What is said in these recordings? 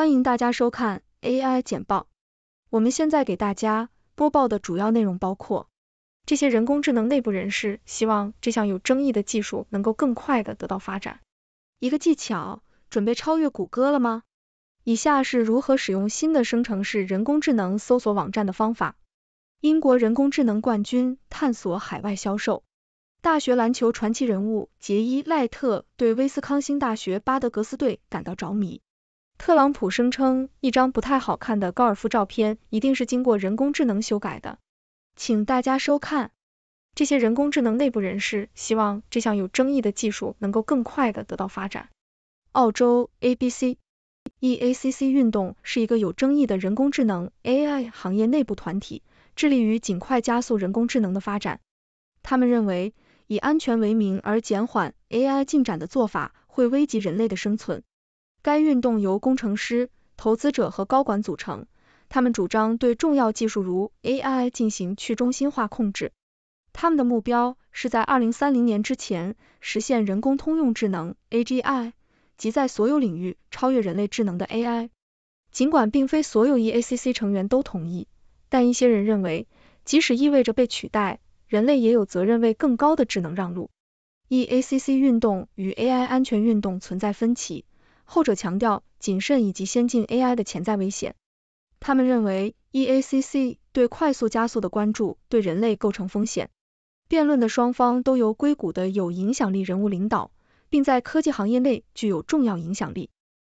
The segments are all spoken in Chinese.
欢迎大家收看 AI 简报。我们现在给大家播报的主要内容包括：这些人工智能内部人士希望这项有争议的技术能够更快的得到发展。一个技巧，准备超越谷歌了吗？以下是如何使用新的生成式人工智能搜索网站的方法。英国人工智能冠军探索海外销售。大学篮球传奇人物杰伊赖特对威斯康星大学巴德格斯队感到着迷。特朗普声称，一张不太好看的高尔夫照片一定是经过人工智能修改的。请大家收看。这些人工智能内部人士希望这项有争议的技术能够更快的得到发展。澳洲 ABC EACC 运动是一个有争议的人工智能 AI 行业内部团体，致力于尽快加速人工智能的发展。他们认为，以安全为名而减缓 AI 进展的做法会危及人类的生存。该运动由工程师、投资者和高管组成，他们主张对重要技术如 AI 进行去中心化控制。他们的目标是在二零三零年之前实现人工通用智能 （AGI），即在所有领域超越人类智能的 AI。尽管并非所有 EACC 成员都同意，但一些人认为，即使意味着被取代，人类也有责任为更高的智能让路。EACC 运动与 AI 安全运动存在分歧。后者强调谨慎以及先进 AI 的潜在危险。他们认为 EACC 对快速加速的关注对人类构成风险。辩论的双方都由硅谷的有影响力人物领导，并在科技行业内具有重要影响力。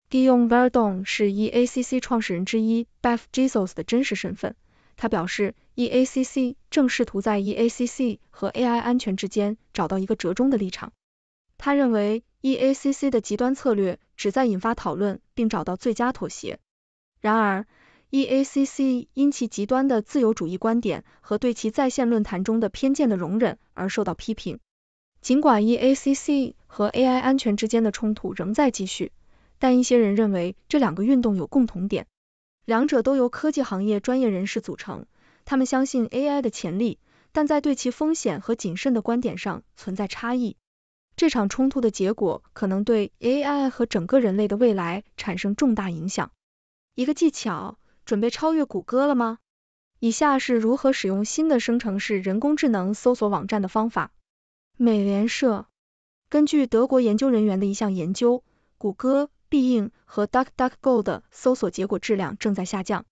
Dion v e r d o n 是 EACC 创始人之一 Beth j e s u s 的真实身份。他表示，EACC 正试图在 EACC 和 AI 安全之间找到一个折中的立场。他认为，EACC 的极端策略旨在引发讨论并找到最佳妥协。然而，EACC 因其极端的自由主义观点和对其在线论坛中的偏见的容忍而受到批评。尽管 EACC 和 AI 安全之间的冲突仍在继续，但一些人认为这两个运动有共同点：两者都由科技行业专业人士组成，他们相信 AI 的潜力，但在对其风险和谨慎的观点上存在差异。这场冲突的结果可能对 AI 和整个人类的未来产生重大影响。一个技巧，准备超越谷歌了吗？以下是如何使用新的生成式人工智能搜索网站的方法。美联社，根据德国研究人员的一项研究，谷歌、必应和 DuckDuckGo 的搜索结果质量正在下降，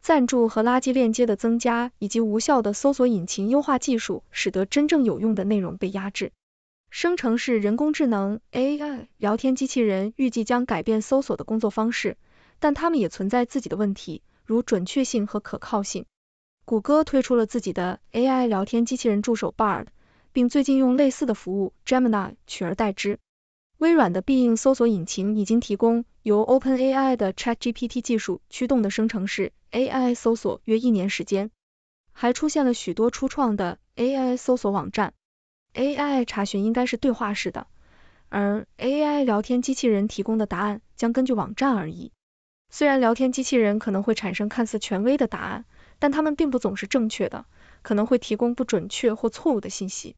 赞助和垃圾链接的增加，以及无效的搜索引擎优化技术，使得真正有用的内容被压制。生成式人工智能 AI 聊天机器人预计将改变搜索的工作方式，但它们也存在自己的问题，如准确性和可靠性。谷歌推出了自己的 AI 聊天机器人助手 Bard，并最近用类似的服务 Gemini 取而代之。微软的必应搜索引擎已经提供由 OpenAI 的 ChatGPT 技术驱动的生成式 AI 搜索，约一年时间，还出现了许多初创的 AI 搜索网站。AI 查询应该是对话式的，而 AI 聊天机器人提供的答案将根据网站而异。虽然聊天机器人可能会产生看似权威的答案，但他们并不总是正确的，可能会提供不准确或错误的信息。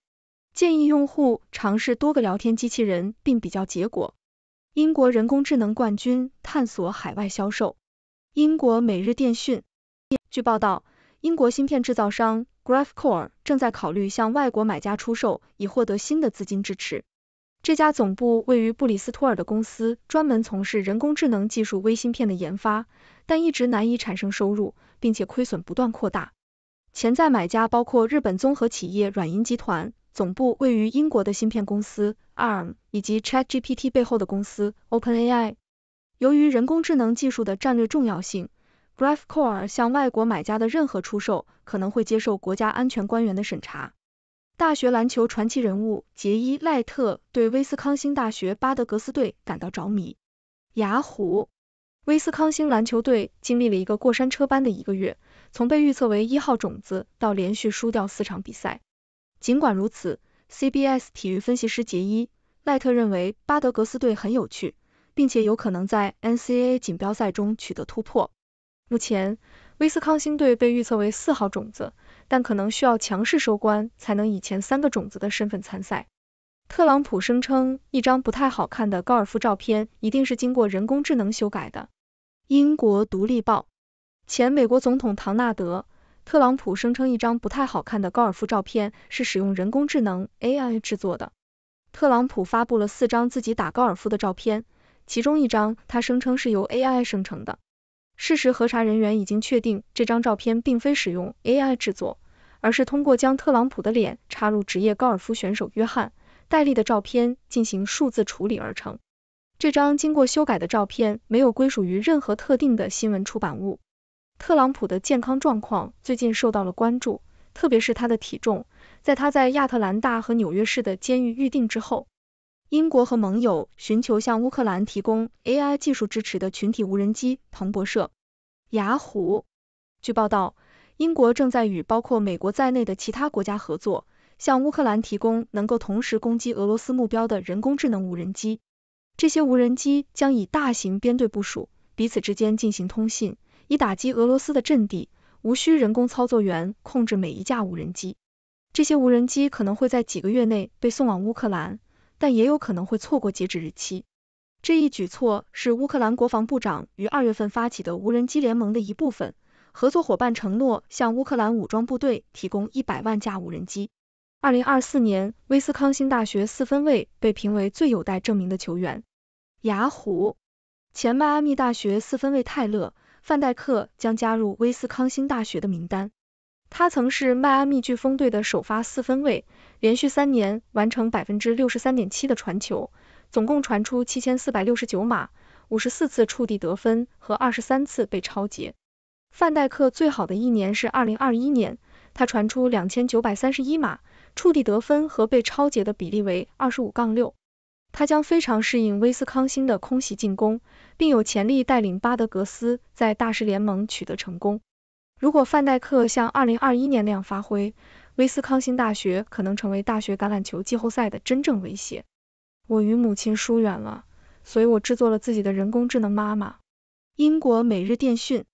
建议用户尝试多个聊天机器人并比较结果。英国人工智能冠军探索海外销售。英国每日电讯，据报道，英国芯片制造商。Graphcore 正在考虑向外国买家出售，以获得新的资金支持。这家总部位于布里斯托尔的公司专门从事人工智能技术微芯片的研发，但一直难以产生收入，并且亏损不断扩大。潜在买家包括日本综合企业软银集团、总部位于英国的芯片公司 Arm 以及 ChatGPT 背后的公司 OpenAI。由于人工智能技术的战略重要性，b r e a v c o r e 向外国买家的任何出售可能会接受国家安全官员的审查。大学篮球传奇人物杰伊赖特对威斯康星大学巴德格斯队感到着迷。雅虎，威斯康星篮球队经历了一个过山车般的一个月，从被预测为一号种子到连续输掉四场比赛。尽管如此，CBS 体育分析师杰伊赖特认为巴德格斯队很有趣，并且有可能在 NCAA 锦标赛中取得突破。目前，威斯康星队被预测为四号种子，但可能需要强势收官才能以前三个种子的身份参赛。特朗普声称，一张不太好看的高尔夫照片一定是经过人工智能修改的。英国《独立报》前美国总统唐纳德·特朗普声称，一张不太好看的高尔夫照片是使用人工智能 AI 制作的。特朗普发布了四张自己打高尔夫的照片，其中一张他声称是由 AI 生成的。事实核查人员已经确定，这张照片并非使用 AI 制作，而是通过将特朗普的脸插入职业高尔夫选手约翰·戴利的照片进行数字处理而成。这张经过修改的照片没有归属于任何特定的新闻出版物。特朗普的健康状况最近受到了关注，特别是他的体重，在他在亚特兰大和纽约市的监狱预定之后。英国和盟友寻求向乌克兰提供 AI 技术支持的群体无人机。彭博社、雅虎。据报道，英国正在与包括美国在内的其他国家合作，向乌克兰提供能够同时攻击俄罗斯目标的人工智能无人机。这些无人机将以大型编队部署，彼此之间进行通信，以打击俄罗斯的阵地，无需人工操作员控制每一架无人机。这些无人机可能会在几个月内被送往乌克兰。但也有可能会错过截止日期。这一举措是乌克兰国防部长于二月份发起的无人机联盟的一部分。合作伙伴承诺向乌克兰武装部队提供一百万架无人机。二零二四年，威斯康星大学四分卫被评为最有待证明的球员。雅虎前迈阿密大学四分卫泰勒·范戴克将加入威斯康星大学的名单。他曾是迈阿密飓风队的首发四分卫，连续三年完成百分之六十三点七的传球，总共传出七千四百六十九码，五十四次触地得分和二十三次被抄截。范戴克最好的一年是二零二一年，他传出两千九百三十一码，触地得分和被抄截的比例为二十五杠六。他将非常适应威斯康星的空袭进攻，并有潜力带领巴德格斯在大师联盟取得成功。如果范戴克像二零二一年那样发挥，威斯康星大学可能成为大学橄榄球季后赛的真正威胁。我与母亲疏远了，所以我制作了自己的人工智能妈妈。英国每日电讯，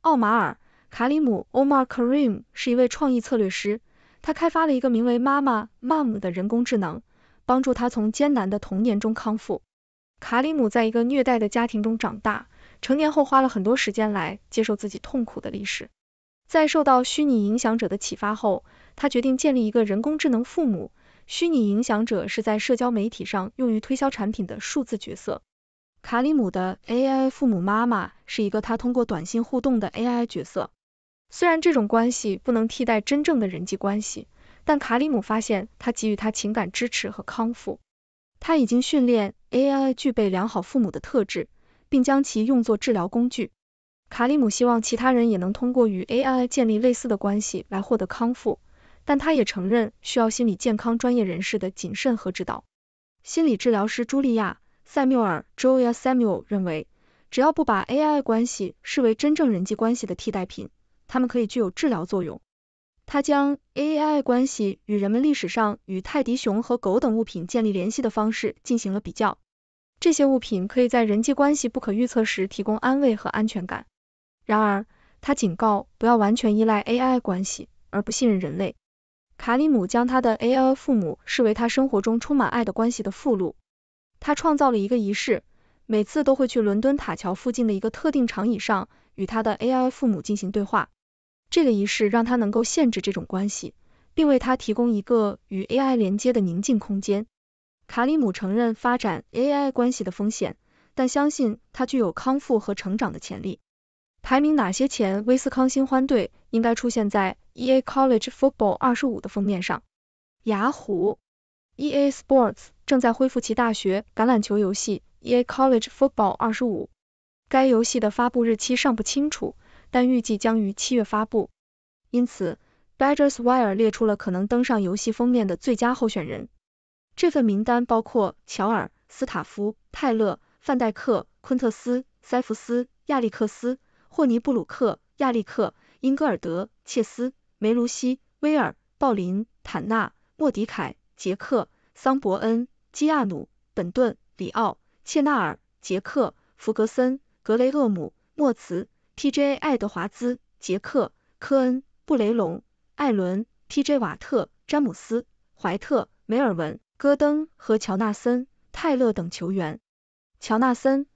奥马尔·卡里姆 Omar k a r i m 是一位创意策略师，他开发了一个名为妈妈 Mom 的人工智能，帮助他从艰难的童年中康复。卡里姆在一个虐待的家庭中长大，成年后花了很多时间来接受自己痛苦的历史。在受到虚拟影响者的启发后，他决定建立一个人工智能父母。虚拟影响者是在社交媒体上用于推销产品的数字角色。卡里姆的 AI 父母妈妈是一个他通过短信互动的 AI 角色。虽然这种关系不能替代真正的人际关系，但卡里姆发现他给予他情感支持和康复。他已经训练 AI 具备良好父母的特质，并将其用作治疗工具。卡里姆希望其他人也能通过与 AI 建立类似的关系来获得康复，但他也承认需要心理健康专业人士的谨慎和指导。心理治疗师茱莉亚·塞缪尔 （Julia Samuel） 认为，只要不把 AI 关系视为真正人际关系的替代品，它们可以具有治疗作用。他将 AI 关系与人们历史上与泰迪熊和狗等物品建立联系的方式进行了比较，这些物品可以在人际关系不可预测时提供安慰和安全感。然而，他警告不要完全依赖 AI 关系而不信任人类。卡里姆将他的 AI 父母视为他生活中充满爱的关系的附录。他创造了一个仪式，每次都会去伦敦塔桥附近的一个特定长椅上与他的 AI 父母进行对话。这个仪式让他能够限制这种关系，并为他提供一个与 AI 连接的宁静空间。卡里姆承认发展 AI 关系的风险，但相信它具有康复和成长的潜力。排名哪些前威斯康星欢队应该出现在 EA College Football 25的封面上？雅虎 EA Sports 正在恢复其大学橄榄球游戏 EA College Football 25。该游戏的发布日期尚不清楚，但预计将于七月发布。因此，Badgers Wire 列出了可能登上游戏封面的最佳候选人。这份名单包括乔尔斯塔夫、泰勒、范戴克、昆特斯、塞弗斯、亚历克斯。霍尼布鲁克、亚历克、英格尔德、切斯、梅卢西、威尔、鲍林、坦纳、莫迪凯、杰克、桑伯恩、基亚努、本顿、里奥、切纳尔、杰克、弗格森、格雷厄姆、莫茨、TJ 爱德华兹、杰克、科恩、布雷隆、艾伦、TJ 瓦特、詹姆斯、怀特、梅尔文、戈登和乔纳森、泰勒等球员。乔纳森。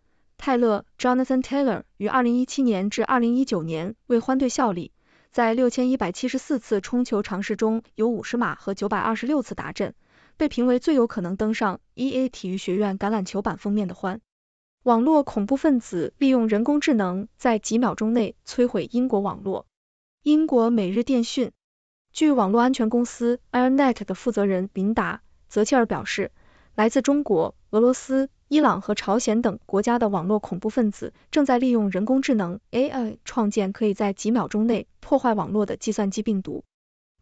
泰勒 Jonathan Taylor 于二零一七年至二零一九年为欢队效力，在六千一百七十四次冲球尝试中有五十码和九百二十六次达阵，被评为最有可能登上 E A 体育学院橄榄球版封面的欢。网络恐怖分子利用人工智能在几秒钟内摧毁英国网络。英国每日电讯，据网络安全公司 Airnet 的负责人琳达·泽切尔表示。来自中国、俄罗斯、伊朗和朝鲜等国家的网络恐怖分子正在利用人工智能 AI 创建可以在几秒钟内破坏网络的计算机病毒。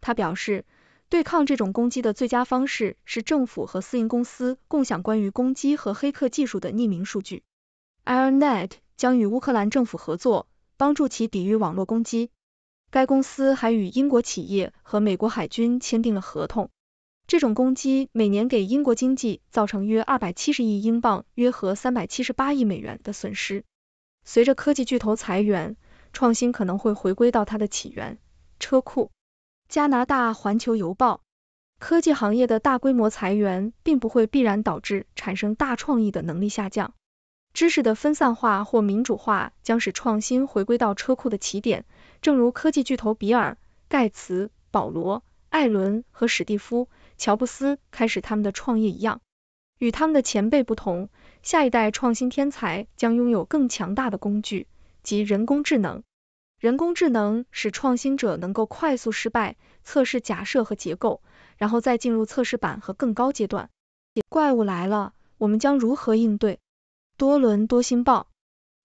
他表示，对抗这种攻击的最佳方式是政府和私营公司共享关于攻击和黑客技术的匿名数据。AirNet 将与乌克兰政府合作，帮助其抵御网络攻击。该公司还与英国企业和美国海军签订了合同。这种攻击每年给英国经济造成约二百七十亿英镑（约合三百七十八亿美元）的损失。随着科技巨头裁员，创新可能会回归到它的起源——车库。加拿大《环球邮报》：科技行业的大规模裁员并不会必然导致产生大创意的能力下降。知识的分散化或民主化将使创新回归到车库的起点，正如科技巨头比尔·盖茨、保罗·艾伦和史蒂夫。乔布斯开始他们的创业一样，与他们的前辈不同，下一代创新天才将拥有更强大的工具即人工智能。人工智能使创新者能够快速失败、测试假设和结构，然后再进入测试版和更高阶段。怪物来了，我们将如何应对？多伦多星报，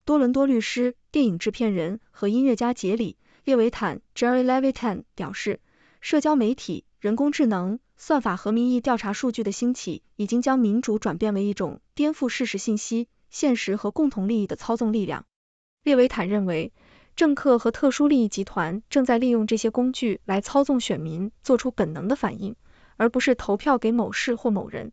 多伦多律师、电影制片人和音乐家杰里·列维坦 （Jerry Levitan） 表示，社交媒体、人工智能。算法和民意调查数据的兴起，已经将民主转变为一种颠覆事实、信息、现实和共同利益的操纵力量。列维坦认为，政客和特殊利益集团正在利用这些工具来操纵选民做出本能的反应，而不是投票给某事或某人。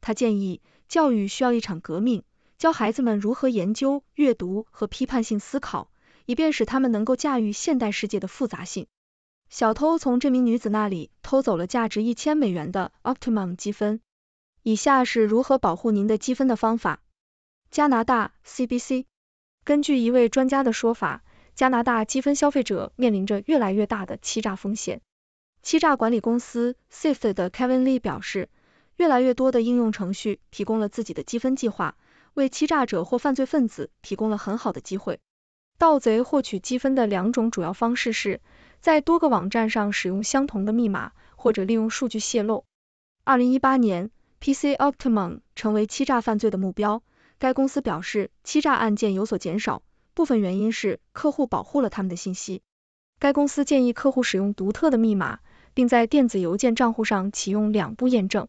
他建议，教育需要一场革命，教孩子们如何研究、阅读和批判性思考，以便使他们能够驾驭现代世界的复杂性。小偷从这名女子那里偷走了价值一千美元的 Optimum 积分。以下是如何保护您的积分的方法。加拿大 CBC 根据一位专家的说法，加拿大积分消费者面临着越来越大的欺诈风险。欺诈管理公司 s i f t 的 Kevin Lee 表示，越来越多的应用程序提供了自己的积分计划，为欺诈者或犯罪分子提供了很好的机会。盗贼获取积分的两种主要方式是。在多个网站上使用相同的密码，或者利用数据泄露。二零一八年，PC Optimum 成为欺诈犯罪的目标。该公司表示，欺诈案件有所减少，部分原因是客户保护了他们的信息。该公司建议客户使用独特的密码，并在电子邮件账户上启用两步验证。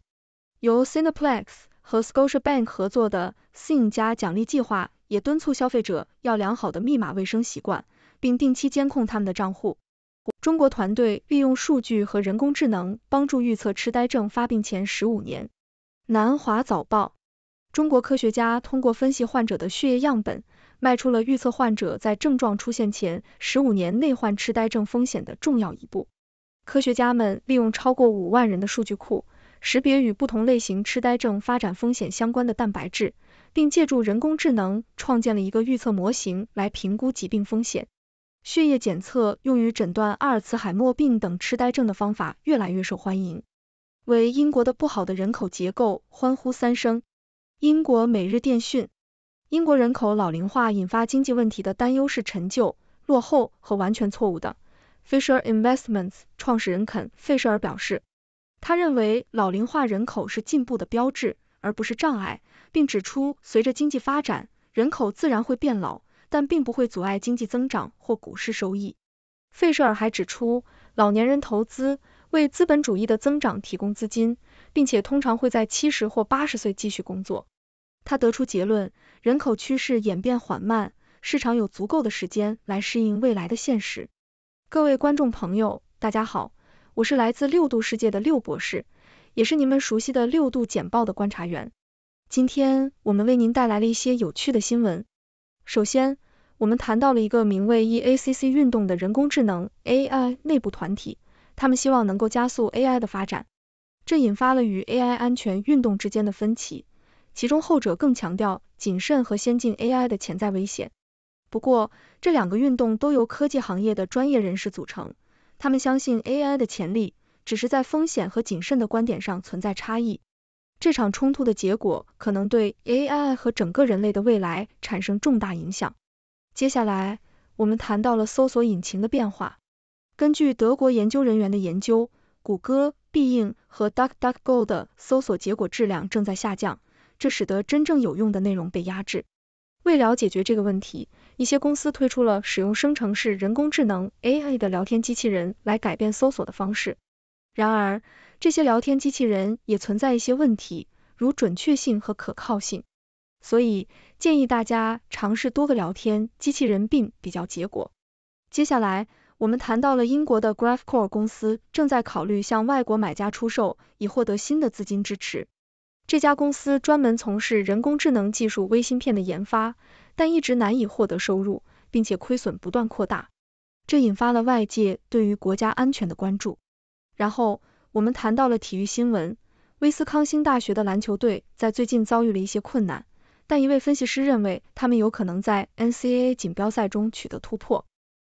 由 Cineplex 和 Scotia Bank 合作的 Sing 加奖励计划也敦促消费者要良好的密码卫生习惯，并定期监控他们的账户。中国团队利用数据和人工智能帮助预测痴呆症发病前十五年。南华早报：中国科学家通过分析患者的血液样本，迈出了预测患者在症状出现前十五年内患痴呆症风险的重要一步。科学家们利用超过五万人的数据库，识别与不同类型痴呆症发展风险相关的蛋白质，并借助人工智能创建了一个预测模型来评估疾病风险。血液检测用于诊断阿尔茨海默病等痴呆症的方法越来越受欢迎。为英国的不好的人口结构欢呼三声。英国每日电讯：英国人口老龄化引发经济问题的担忧是陈旧、落后和完全错误的。Fisher Investments 创始人肯·费舍尔表示，他认为老龄化人口是进步的标志，而不是障碍，并指出，随着经济发展，人口自然会变老。但并不会阻碍经济增长或股市收益。费舍尔还指出，老年人投资为资本主义的增长提供资金，并且通常会在七十或八十岁继续工作。他得出结论，人口趋势演变缓慢，市场有足够的时间来适应未来的现实。各位观众朋友，大家好，我是来自六度世界的六博士，也是你们熟悉的六度简报的观察员。今天我们为您带来了一些有趣的新闻。首先，我们谈到了一个名为 EACC 运动的人工智能 AI 内部团体，他们希望能够加速 AI 的发展。这引发了与 AI 安全运动之间的分歧，其中后者更强调谨慎和先进 AI 的潜在危险。不过，这两个运动都由科技行业的专业人士组成，他们相信 AI 的潜力，只是在风险和谨慎的观点上存在差异。这场冲突的结果可能对 AI 和整个人类的未来产生重大影响。接下来，我们谈到了搜索引擎的变化。根据德国研究人员的研究，谷歌、必应和 DuckDuckGo 的搜索结果质量正在下降，这使得真正有用的内容被压制。为了解决这个问题，一些公司推出了使用生成式人工智能 AI 的聊天机器人来改变搜索的方式。然而，这些聊天机器人也存在一些问题，如准确性和可靠性，所以建议大家尝试多个聊天机器人并比较结果。接下来，我们谈到了英国的 Graphcore 公司正在考虑向外国买家出售，以获得新的资金支持。这家公司专门从事人工智能技术微芯片的研发，但一直难以获得收入，并且亏损不断扩大，这引发了外界对于国家安全的关注。然后。我们谈到了体育新闻，威斯康星大学的篮球队在最近遭遇了一些困难，但一位分析师认为他们有可能在 NCAA 锦标赛中取得突破。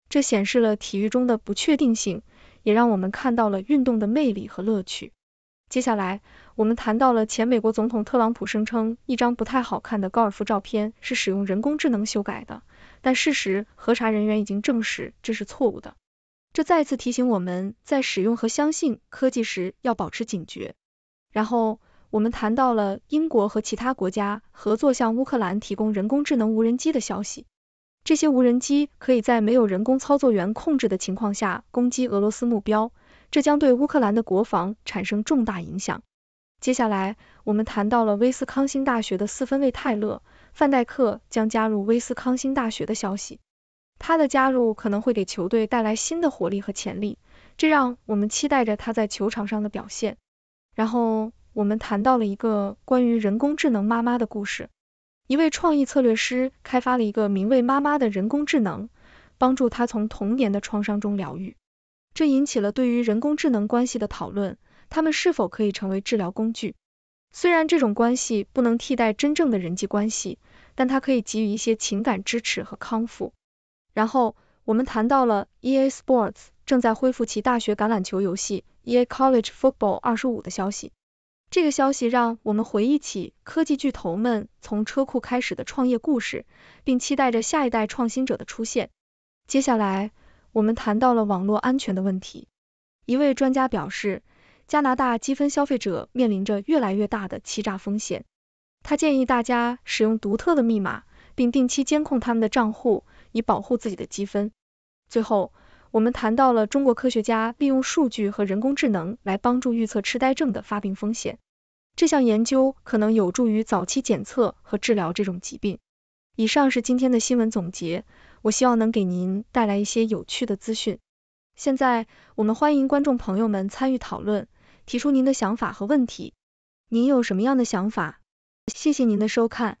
这显示了体育中的不确定性，也让我们看到了运动的魅力和乐趣。接下来，我们谈到了前美国总统特朗普声称一张不太好看的高尔夫照片是使用人工智能修改的，但事实核查人员已经证实这是错误的。这再次提醒我们在使用和相信科技时要保持警觉。然后，我们谈到了英国和其他国家合作向乌克兰提供人工智能无人机的消息，这些无人机可以在没有人工操作员控制的情况下攻击俄罗斯目标，这将对乌克兰的国防产生重大影响。接下来，我们谈到了威斯康星大学的四分卫泰勒·范戴克将加入威斯康星大学的消息。他的加入可能会给球队带来新的活力和潜力，这让我们期待着他在球场上的表现。然后我们谈到了一个关于人工智能妈妈的故事，一位创意策略师开发了一个名为“妈妈”的人工智能，帮助他从童年的创伤中疗愈。这引起了对于人工智能关系的讨论，他们是否可以成为治疗工具？虽然这种关系不能替代真正的人际关系，但它可以给予一些情感支持和康复。然后我们谈到了 E A Sports 正在恢复其大学橄榄球游戏 E A College Football 二十五的消息。这个消息让我们回忆起科技巨头们从车库开始的创业故事，并期待着下一代创新者的出现。接下来，我们谈到了网络安全的问题。一位专家表示，加拿大积分消费者面临着越来越大的欺诈风险。他建议大家使用独特的密码，并定期监控他们的账户。以保护自己的积分。最后，我们谈到了中国科学家利用数据和人工智能来帮助预测痴呆症的发病风险。这项研究可能有助于早期检测和治疗这种疾病。以上是今天的新闻总结，我希望能给您带来一些有趣的资讯。现在，我们欢迎观众朋友们参与讨论，提出您的想法和问题。您有什么样的想法？谢谢您的收看。